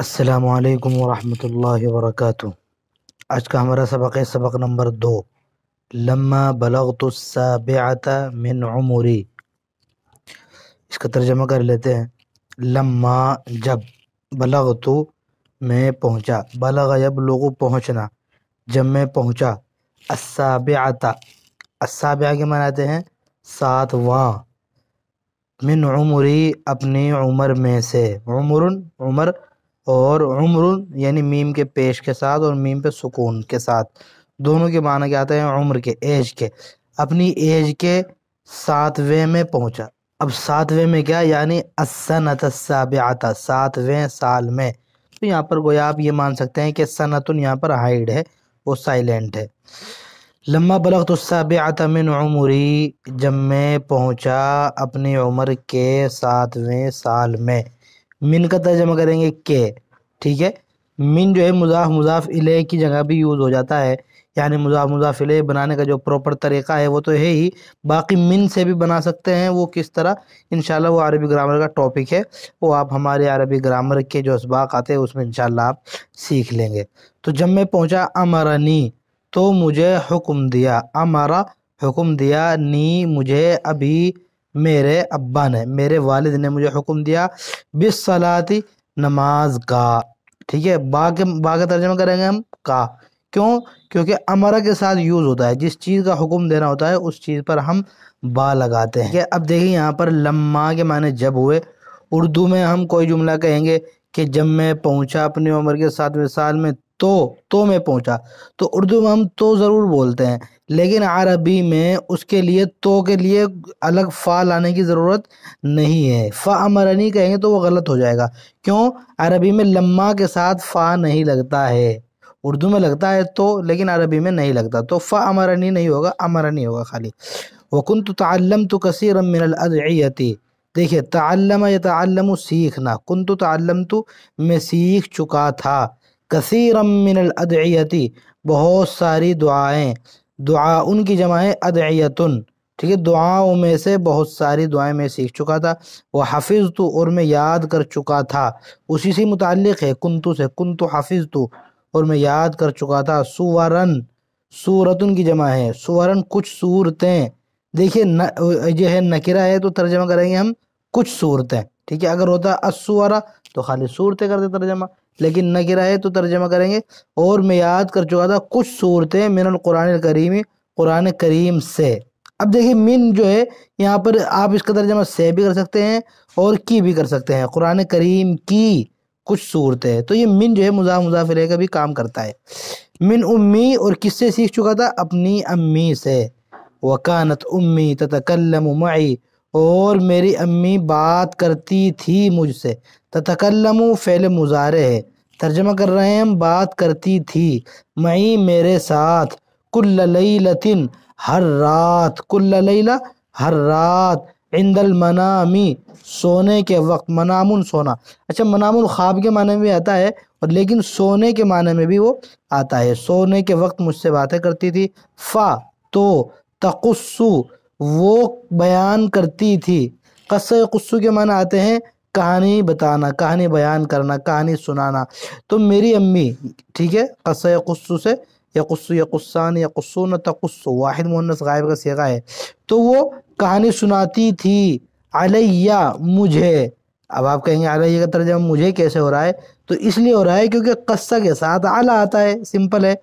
السلام علیکم ورحمۃ اللہ وبرکاتہ آج کا ہمارا سبق ہے سبق نمبر دو لما بلغت السابعت من عمری اس کا ترجمہ کر لیتے ہیں لما جب بلغت میں پہنچا بلغ جب لوگوں پہنچنا جب میں پہنچا السابعت اساب کے مناتے ہیں سات من عمری اپنی عمر میں سے عمر عمر اور عمر یعنی میم کے پیش کے ساتھ اور میم پہ سکون کے ساتھ دونوں کے معنی کیا آتا ہے عمر کے ایج کے اپنی ایج کے ساتویں میں پہنچا اب ساتویں میں کیا یعنی اسنت السابعات ساتویں سال میں تو یہاں پر گویا آپ یہ مان سکتے ہیں کہ سنتن یہاں پر ہائیڈ ہے وہ سائلنٹ ہے لما بلغت السابعات من عمری جب میں پہنچا اپنی عمر کے ساتویں سال میں من کا ترجمہ کریں گے کے ٹھیک ہے من جو ہے مضاف مضاف علیہ کی جگہ بھی یوز ہو جاتا ہے یعنی مضاف مضاف علیہ بنانے کا جو پراپر طریقہ ہے وہ تو ہے ہی باقی من سے بھی بنا سکتے ہیں وہ کس طرح انشاءاللہ وہ عربی گرامر کا ٹاپک ہے وہ آپ ہمارے عربی گرامر کے جو اسباق آتے ہیں اس میں انشاءاللہ آپ سیکھ لیں گے تو جب میں پہنچا امرانی تو مجھے حکم دیا امارا حکم دیا نی مجھے ابھی میرے ابا نے میرے والد نے مجھے حکم دیا بص نماز کا ٹھیک ہے با کے با ترجمہ کریں گے ہم کا کیوں کیونکہ امرا کے ساتھ یوز ہوتا ہے جس چیز کا حکم دینا ہوتا ہے اس چیز پر ہم با لگاتے ہیں اب دیکھیں یہاں پر لمحہ کے معنی جب ہوئے اردو میں ہم کوئی جملہ کہیں گے کہ جب میں پہنچا اپنی عمر کے ساتھ میں سال میں تو تو میں پہنچا تو اردو میں ہم تو ضرور بولتے ہیں لیکن عربی میں اس کے لیے تو کے لیے الگ فا لانے کی ضرورت نہیں ہے فا امرنی کہیں گے تو وہ غلط ہو جائے گا کیوں عربی میں لمحہ کے ساتھ فا نہیں لگتا ہے اردو میں لگتا ہے تو لیکن عربی میں نہیں لگتا تو فا امرنی نہیں ہوگا امرنی ہوگا خالی وَكُنْتُ تَعَلَّمْتُ تو تعلم تو کثیر الدعیتی دیکھیے تعلمۂ تعلم سیکھنا کن تو تعلم تو میں سیکھ چکا تھا کثیر الدعیتی بہت ساری دعائیں دعا ان کی جمع ہے ادعیتن ٹھیک ہے دعاؤں میں سے بہت ساری دعائیں میں سیکھ چکا تھا وہ حافظ تو اور میں یاد کر چکا تھا اسی سے متعلق ہے کنتو سے کنتو حافظ تو اور میں یاد کر چکا تھا سورن سورتن کی جمع ہے سورن کچھ سورتیں دیکھیے یہ ہے نکرہ ہے تو ترجمہ کریں گے ہم کچھ صورتیں ٹھیک ہے اگر ہوتا ہے تو خالی صورتیں کرتے ترجمہ لیکن نہ گرا ہے تو ترجمہ کریں گے اور میں یاد کر چکا تھا کچھ صورتیں من القرآن کریم قرآن کریم سے اب دیکھیں من جو ہے یہاں پر آپ اس کا ترجمہ سے بھی کر سکتے ہیں اور کی بھی کر سکتے ہیں قرآن کریم کی کچھ صورتیں تو یہ من جو ہے مضاف مضاف کا بھی کام کرتا ہے من امی اور کس سے سیکھ چکا تھا اپنی امی سے وکانت امی تتکلم معی اور میری امی بات کرتی تھی مجھ سے تتکلم فعل مزارے ہے ترجمہ کر رہے ہم بات کرتی تھی میں میرے ساتھ کل لیلتن ہر رات کل لیلہ ہر رات عند المنامی سونے کے وقت منامن سونا اچھا منام خواب کے معنی میں آتا ہے اور لیکن سونے کے معنی میں بھی وہ آتا ہے سونے کے وقت مجھ سے باتیں کرتی تھی فا تو تقصو وہ بیان کرتی تھی قصہ قصو کے معنی آتے ہیں کہانی بتانا کہانی بیان کرنا کہانی سنانا تو میری امی ٹھیک ہے قصہ قصو سے یا قصو یا قصہ نسو نۃ تسو واحد مونس غائب کا سیکھا ہے تو وہ کہانی سناتی تھی علیہ مجھے اب آپ کہیں گے علیہ کا ترجمہ مجھے کیسے ہو رہا ہے تو اس لیے ہو رہا ہے کیونکہ قصہ کے ساتھ اعلیٰ آتا ہے سمپل ہے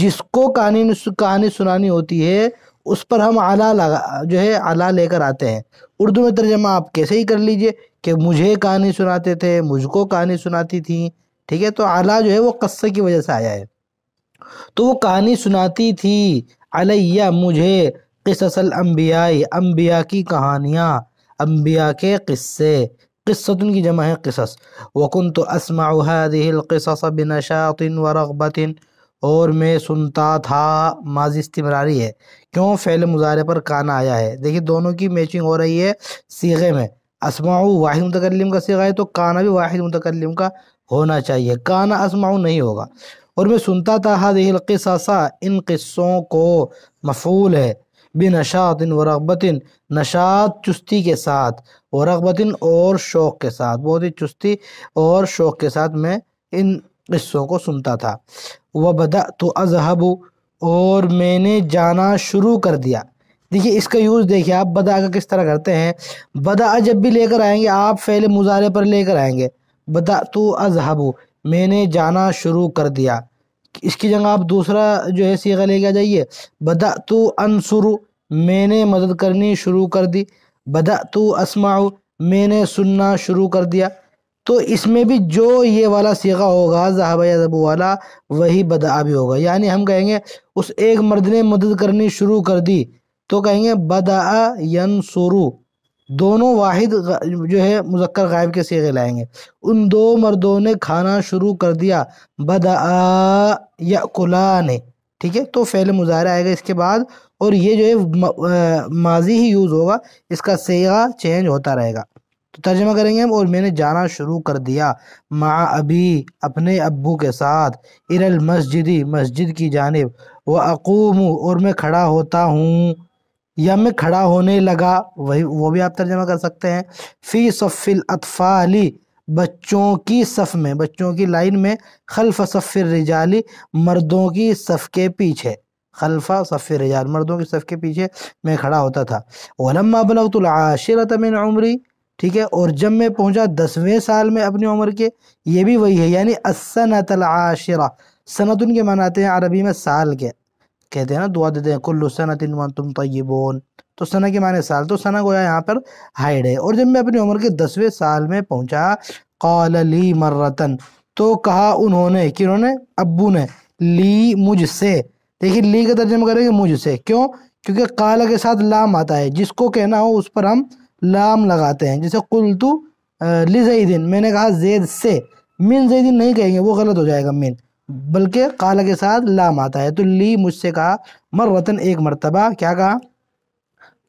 جس کو کہانی کہانی سنانی ہوتی ہے اس پر ہم علا لگا جو ہے آلہ لے کر آتے ہیں اردو میں ترجمہ آپ کیسے ہی کر لیجئے کہ مجھے کہانی سناتے تھے مجھ کو کہانی سناتی تھیں ٹھیک ہے تو اعلیٰ جو ہے وہ قصے کی وجہ سے آیا ہے تو وہ کہانی سناتی تھی علیہ مجھے قصص الانبیاء انبیاء کی کہانیاں انبیاء کے قصے قصۃن کی جمع ہے قصص و بِنَشَاطٍ تو اور میں سنتا تھا ماضی استمراری ہے کیوں فعل مظاہرے پر کانا آیا ہے دیکھیے دونوں کی میچنگ ہو رہی ہے سیغے میں اسماؤ واحد متکلم کا سیغہ ہے تو کانا بھی واحد متکلم کا ہونا چاہیے کانا اسماؤ نہیں ہوگا اور میں سنتا تھا دہل قصہ ان قصوں کو مفعول ہے بنشاطن و رغبتاً نشاط چستی کے ساتھ و رغبتاً اور شوق کے ساتھ بہت ہی چستی اور شوق کے ساتھ میں ان قصوں کو سنتا تھا وہ بدا تو ازحبو اور میں نے جانا شروع کر دیا دیکھیے اس کا یوز دیکھیے آپ بدا کا کس طرح کرتے ہیں بدا جب بھی لے کر آئیں گے آپ فعل مظاہرے پر لے کر آئیں گے بدا تو اظہبو میں نے جانا شروع کر دیا اس کی جگہ آپ دوسرا جو ہے سیگا لے کے آ جائیے بدا تو انسرو میں نے مدد کرنی شروع کر دی بدا تو اسماؤ میں نے سننا شروع کر دیا تو اس میں بھی جو یہ والا سیغا ہوگا ذہب یا ذبو والا وہی بدعا بھی ہوگا یعنی ہم کہیں گے اس ایک مرد نے مدد کرنی شروع کر دی تو کہیں گے بدعا ینصرو دونوں واحد جو ہے مذکر غائب کے سیغے لائیں گے ان دو مردوں نے کھانا شروع کر دیا بدعا یا نے ٹھیک ہے تو فعل مظاہرہ آئے گا اس کے بعد اور یہ جو ہے ماضی ہی یوز ہوگا اس کا سیغہ چینج ہوتا رہے گا تو ترجمہ کریں گے ہم اور میں نے جانا شروع کر دیا مع ابی اپنے ابو کے ساتھ ار المسجدی مسجد کی جانب وہ اقوم اور میں کھڑا ہوتا ہوں یا میں کھڑا ہونے لگا وہی وہ بھی آپ ترجمہ کر سکتے ہیں فی صف الاطفالی بچوں کی صف میں بچوں کی لائن میں خلف صف الرجالی مردوں کی صف کے پیچھے خلفہ صف رجال مردوں کی صف کے پیچھے میں کھڑا ہوتا تھا علم من عمری ٹھیک ہے اور جب میں پہنچا دسویں سال میں اپنی عمر کے یہ بھی وہی ہے یعنی السنت العاشرہ سنت ان کے معنی آتے ہیں عربی میں سال کے کہتے ہیں نا دعا دیتے ہیں کل سنت وانتم طیبون تو سنہ کے معنی سال تو سنہ گویا یہاں پر ہائڈ ہے اور جب میں اپنی عمر کے دسویں سال میں پہنچا قال لی مرتن تو کہا انہوں نے کہ انہوں نے ابو نے لی مجھ سے دیکھیں لی کا ترجمہ کریں گے مجھ سے کیوں کیونکہ قال کے ساتھ لام آتا ہے جس کو کہنا ہو اس پر ہم لام لگاتے ہیں جیسے کل تو دین میں نے کہا زید سے من زیدن نہیں کہیں گے وہ غلط ہو جائے گا من بلکہ قال کے ساتھ لام آتا ہے تو لی مجھ سے کہا مر ایک مرتبہ کیا کہا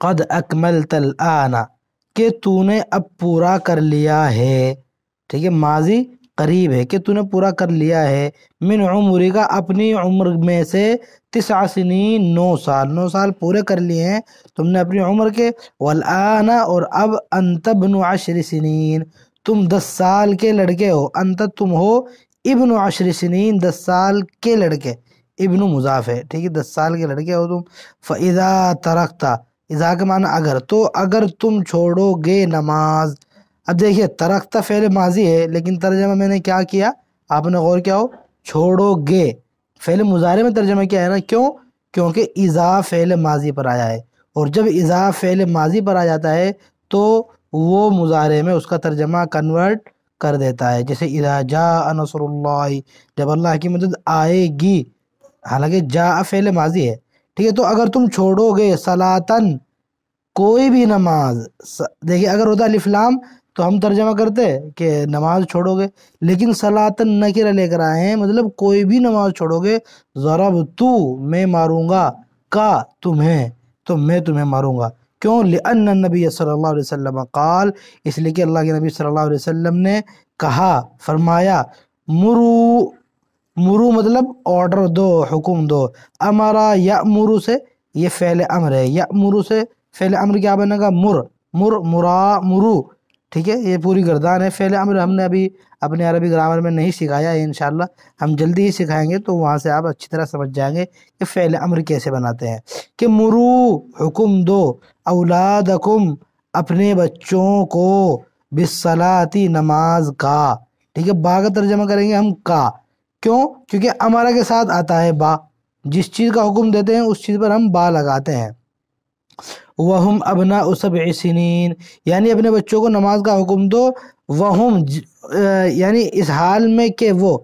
قد اکمل تلع کہ تو نے اب پورا کر لیا ہے ٹھیک ہے ماضی قریب ہے کہ تو نے پورا کر لیا ہے من عمری کا اپنی عمر میں سے تسع سنین نو سال نو سال پورے کر لیے ہیں تم نے اپنی عمر کے والآن اور اب انت بن عشر سنین تم دس سال کے لڑکے ہو انت تم ہو ابن عشر سنین دس سال کے لڑکے ابن مضاف ہے ٹھیک ہے دس سال کے لڑکے ہو تم فضا ترختہ اضا کے معنی اگر تو اگر تم چھوڑو گے نماز اب دیکھیے ترخت فعل ماضی ہے لیکن ترجمہ میں نے کیا کیا آپ نے غور کیا ہو چھوڑو گے فعل میں ترجمہ کیا ہے نا کیوں کیونکہ اضاء فعل ماضی پر آیا ہے اور جب اضاء فعل ماضی پر آ جاتا ہے تو وہ میں اس کا ترجمہ کنورٹ کر دیتا ہے جیسے اذا جا نصر اللہ جب اللہ کی مدد آئے گی حالانکہ جا فعل ماضی ہے ٹھیک ہے تو اگر تم چھوڑو گے سلاطن کوئی بھی نماز دیکھیے اگر ہوتا لفلام تو ہم ترجمہ کرتے کہ نماز چھوڑو گے لیکن سلاطن نکرہ لے کر آئے ہیں مطلب کوئی بھی نماز چھوڑو گے ضرب تو میں ماروں گا کا تمہیں تو میں تمہیں ماروں گا کیوں نبی صلی اللہ علیہ وسلم قال اس لیے کہ اللہ کے نبی صلی اللہ علیہ وسلم نے کہا فرمایا مرو مرو مطلب آرڈر دو حکم دو امرا یا مرو سے یہ فعل امر ہے یا مرو سے فعل امر کیا بنے گا مر مر مرا مرو ٹھیک ہے یہ پوری گردان ہے فعل امر ہم نے ابھی اپنے عربی گرامر میں نہیں سکھایا ہے انشاءاللہ ہم جلدی ہی سکھائیں گے تو وہاں سے آپ اچھی طرح سمجھ جائیں گے کہ فعل امر کیسے بناتے ہیں کہ مرو حکم دو اولادکم اپنے بچوں کو بسلاتی نماز کا ٹھیک ہے با کا ترجمہ کریں گے ہم کا کیوں کیونکہ ہمارا کے ساتھ آتا ہے با جس چیز کا حکم دیتے ہیں اس چیز پر ہم با لگاتے ہیں وہم ابنا اسب سنین یعنی اپنے بچوں کو نماز کا حکم دو وہ یعنی اس حال میں کہ وہ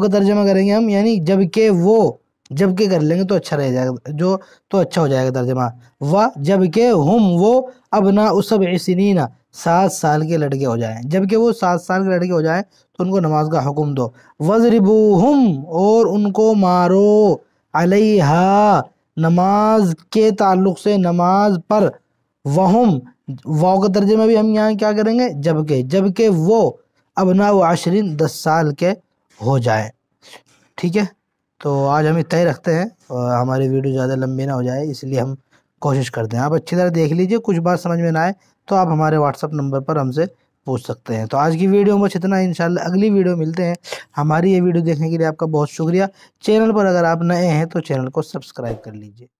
کا ترجمہ کریں گے ہم یعنی جب کہ وہ جب کہ کر لیں گے تو اچھا رہ جائے گا جو تو اچھا ہو جائے گا ترجمہ و جب کہ ہم وہ ابنا اسب سنین سات سال کے لڑکے ہو جائیں جبکہ وہ سات سال کے لڑکے ہو جائیں تو ان کو نماز کا حکم دو وز ہم اور ان کو مارو علیحا نماز کے تعلق سے نماز پر وہم واؤ کا ترجمہ بھی ہم یہاں کیا کریں گے جبکہ جبکہ وہ ابنا و عشرین دس سال کے ہو جائیں ٹھیک ہے تو آج اتنا ہی رکھتے ہیں ہماری ویڈیو زیادہ لمبی نہ ہو جائے اس لیے ہم کوشش کرتے ہیں آپ اچھی طرح دیکھ لیجئے کچھ بات سمجھ میں نہ آئے تو آپ ہمارے اپ نمبر پر ہم سے پوچھ سکتے ہیں تو آج کی ویڈیو میں اتنا انشاءاللہ اگلی ویڈیو ملتے ہیں ہماری یہ ویڈیو دیکھنے کے لیے آپ کا بہت شکریہ چینل پر اگر آپ نئے ہیں تو چینل کو سبسکرائب کر لیجئے